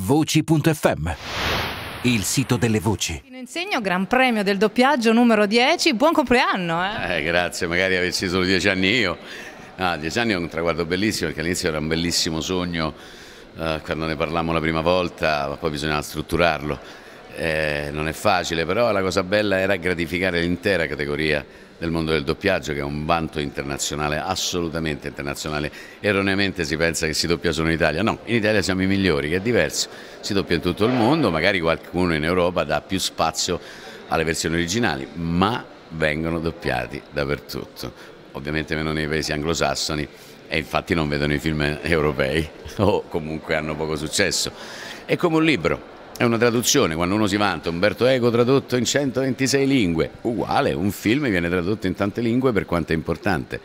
Voci.fm il sito delle voci. Insegno Gran Premio del doppiaggio numero 10, buon compleanno! Eh? Eh, grazie, magari avessi solo 10 anni io. Ah, 10 anni è un traguardo bellissimo perché all'inizio era un bellissimo sogno eh, quando ne parlammo la prima volta, ma poi bisognava strutturarlo. Eh, non è facile, però la cosa bella era gratificare l'intera categoria del mondo del doppiaggio che è un vanto internazionale, assolutamente internazionale. Erroneamente si pensa che si doppia solo in Italia, no, in Italia siamo i migliori, che è diverso, si doppia in tutto il mondo, magari qualcuno in Europa dà più spazio alle versioni originali, ma vengono doppiati dappertutto, ovviamente meno nei paesi anglosassoni e infatti non vedono i film europei o comunque hanno poco successo. È come un libro, è una traduzione, quando uno si vanta, Umberto Eco tradotto in 126 lingue, uguale, un film viene tradotto in tante lingue per quanto è importante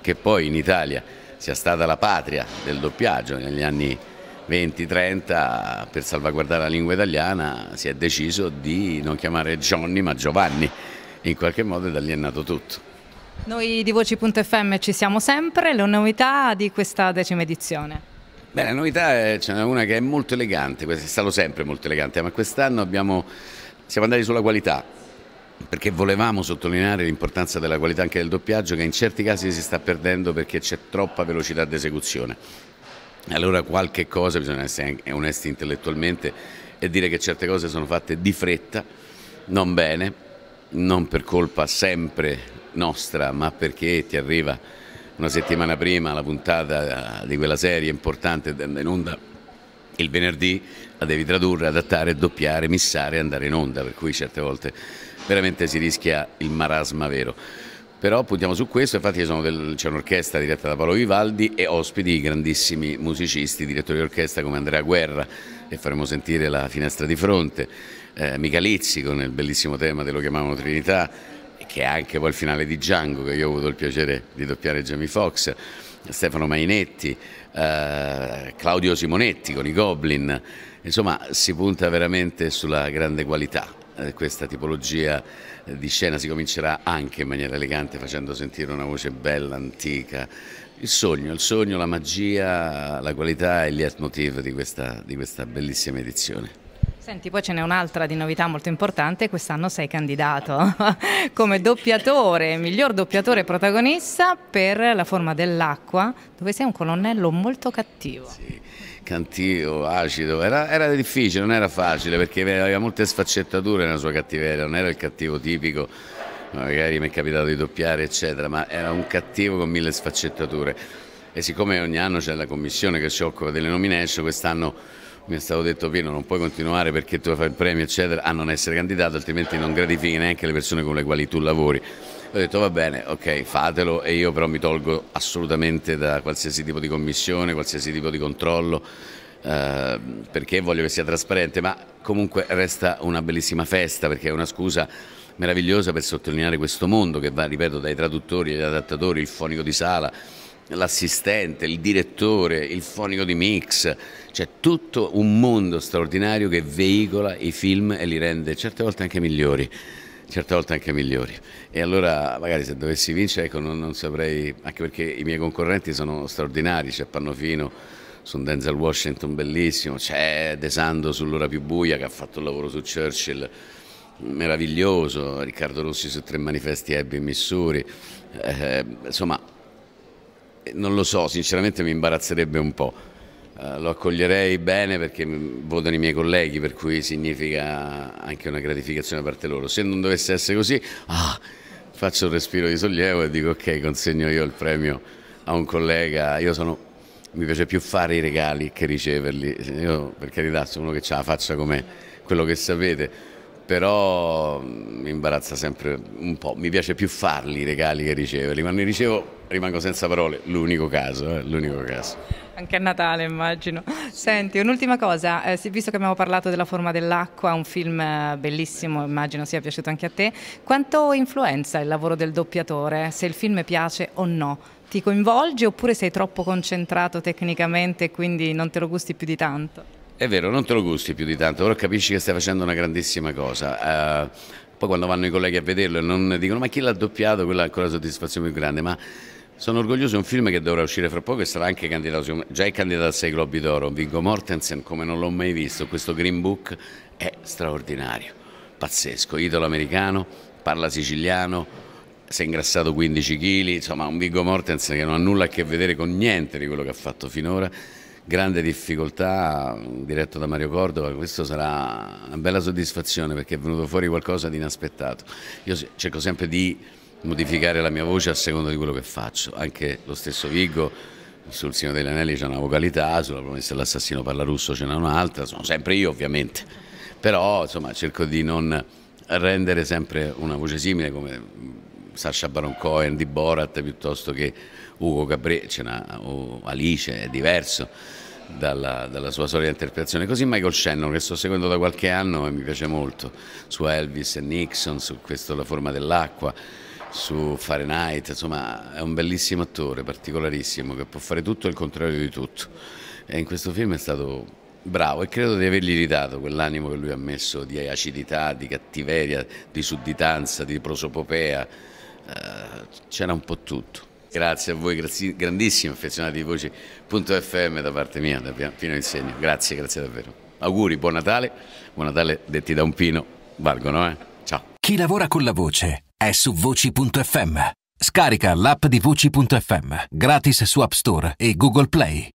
che poi in Italia sia stata la patria del doppiaggio negli anni 20-30 per salvaguardare la lingua italiana si è deciso di non chiamare Johnny ma Giovanni, in qualche modo da lì è nato tutto. Noi di Voci.fm ci siamo sempre, le novità di questa decima edizione. Beh, la novità è, ce una che è molto elegante, è stato sempre molto elegante, ma quest'anno abbiamo, siamo andati sulla qualità, perché volevamo sottolineare l'importanza della qualità anche del doppiaggio che in certi casi si sta perdendo perché c'è troppa velocità di esecuzione. Allora qualche cosa, bisogna essere onesti intellettualmente e dire che certe cose sono fatte di fretta, non bene, non per colpa sempre nostra, ma perché ti arriva una settimana prima la puntata di quella serie importante in onda il venerdì la devi tradurre, adattare, doppiare, missare e andare in onda, per cui certe volte veramente si rischia il marasma vero. Però puntiamo su questo, infatti c'è un'orchestra diretta da Paolo Vivaldi e ospiti grandissimi musicisti, direttori d'orchestra come Andrea Guerra e faremo sentire la finestra di fronte, eh, Michalizzi con il bellissimo tema che lo chiamavano Trinità, che è anche poi il finale di Django, che io ho avuto il piacere di doppiare Jamie Foxx, Stefano Mainetti, eh, Claudio Simonetti con i Goblin, insomma si punta veramente sulla grande qualità. Eh, questa tipologia eh, di scena si comincerà anche in maniera elegante facendo sentire una voce bella, antica, il sogno, il sogno, la magia, la qualità e gli leitmotiv di questa, di questa bellissima edizione. Senti, poi ce n'è un'altra di novità molto importante, quest'anno sei candidato come doppiatore, miglior doppiatore protagonista per La forma dell'acqua, dove sei un colonnello molto cattivo. Sì, cattivo, acido, era, era difficile, non era facile perché aveva molte sfaccettature nella sua cattiveria, non era il cattivo tipico magari mi è capitato di doppiare eccetera, ma era un cattivo con mille sfaccettature e siccome ogni anno c'è la commissione che si occupa delle nomination, quest'anno mi è stato detto Pino non puoi continuare perché tu fai il premio eccetera a non essere candidato altrimenti non gratifichi neanche le persone con le quali tu lavori ho detto va bene, ok, fatelo e io però mi tolgo assolutamente da qualsiasi tipo di commissione, qualsiasi tipo di controllo, eh, perché voglio che sia trasparente, ma comunque resta una bellissima festa perché è una scusa meravigliosa per sottolineare questo mondo che va, ripeto, dai traduttori agli adattatori, il fonico di sala, l'assistente, il direttore, il fonico di mix, c'è cioè tutto un mondo straordinario che veicola i film e li rende certe volte anche migliori. Certe volte anche migliori. E allora magari se dovessi vincere, ecco, non, non saprei, anche perché i miei concorrenti sono straordinari, c'è Pannofino, su Denzel Washington bellissimo, c'è De Sando sull'ora più buia che ha fatto il lavoro su Churchill meraviglioso, Riccardo Rossi su Tre Manifesti Abbey in Missouri, eh, insomma non lo so, sinceramente mi imbarazzerebbe un po'. Uh, lo accoglierei bene perché votano i miei colleghi, per cui significa anche una gratificazione da parte loro. Se non dovesse essere così, ah, faccio un respiro di sollievo e dico ok, consegno io il premio a un collega. Io sono, mi piace più fare i regali che riceverli. Io per carità sono uno che ha la faccia come quello che sapete però mm, mi imbarazza sempre un po', mi piace più farli i regali che riceverli, ma ne ricevo rimango senza parole, l'unico caso, eh, l'unico caso. Anche a Natale immagino. Senti, un'ultima cosa, eh, visto che abbiamo parlato della forma dell'acqua, un film eh, bellissimo, immagino sia piaciuto anche a te, quanto influenza il lavoro del doppiatore, se il film piace o no? Ti coinvolge oppure sei troppo concentrato tecnicamente e quindi non te lo gusti più di tanto? È vero, non te lo gusti più di tanto, però capisci che stai facendo una grandissima cosa. Uh, poi quando vanno i colleghi a vederlo e non dicono ma chi l'ha doppiato, quella è ancora la soddisfazione più grande. Ma sono orgoglioso, è un film che dovrà uscire fra poco e sarà anche candidato, già è candidato a sei Globi d'Oro. Viggo Mortensen, come non l'ho mai visto, questo Green Book è straordinario, pazzesco, idolo americano, parla siciliano, si è ingrassato 15 kg, insomma un Viggo Mortensen che non ha nulla a che vedere con niente di quello che ha fatto finora grande difficoltà, mm, diretto da Mario Cordova, questo sarà una bella soddisfazione perché è venuto fuori qualcosa di inaspettato. Io cerco sempre di modificare la mia voce a seconda di quello che faccio, anche lo stesso Vigo sul Signore degli Anelli c'è una vocalità, sulla promessa dell'assassino parla russo ce n'è un'altra, sono sempre io ovviamente, però insomma cerco di non rendere sempre una voce simile come Sasha Baron Cohen di Borat piuttosto che Ugo Cabré, ce n'ha oh, Alice, è diverso dalla, dalla sua solita interpretazione. Così Michael Shannon, che sto seguendo da qualche anno e mi piace molto, su Elvis e Nixon, su questo La forma dell'acqua, su Fahrenheit, insomma è un bellissimo attore, particolarissimo, che può fare tutto il contrario di tutto. E in questo film è stato bravo e credo di avergli ridato quell'animo che lui ha messo di acidità, di cattiveria, di sudditanza, di prosopopea. Eh, c'era un po' tutto. Grazie a voi, grazie, grandissimi affezionati di Voci.fm da parte mia, da Pino Insegno. Grazie, grazie davvero. Auguri, buon Natale. Buon Natale detti da un Pino, valgono, eh? Ciao. Chi lavora con la voce è su Voci.fm. Scarica l'app di Voci.fm, gratis su App Store e Google Play.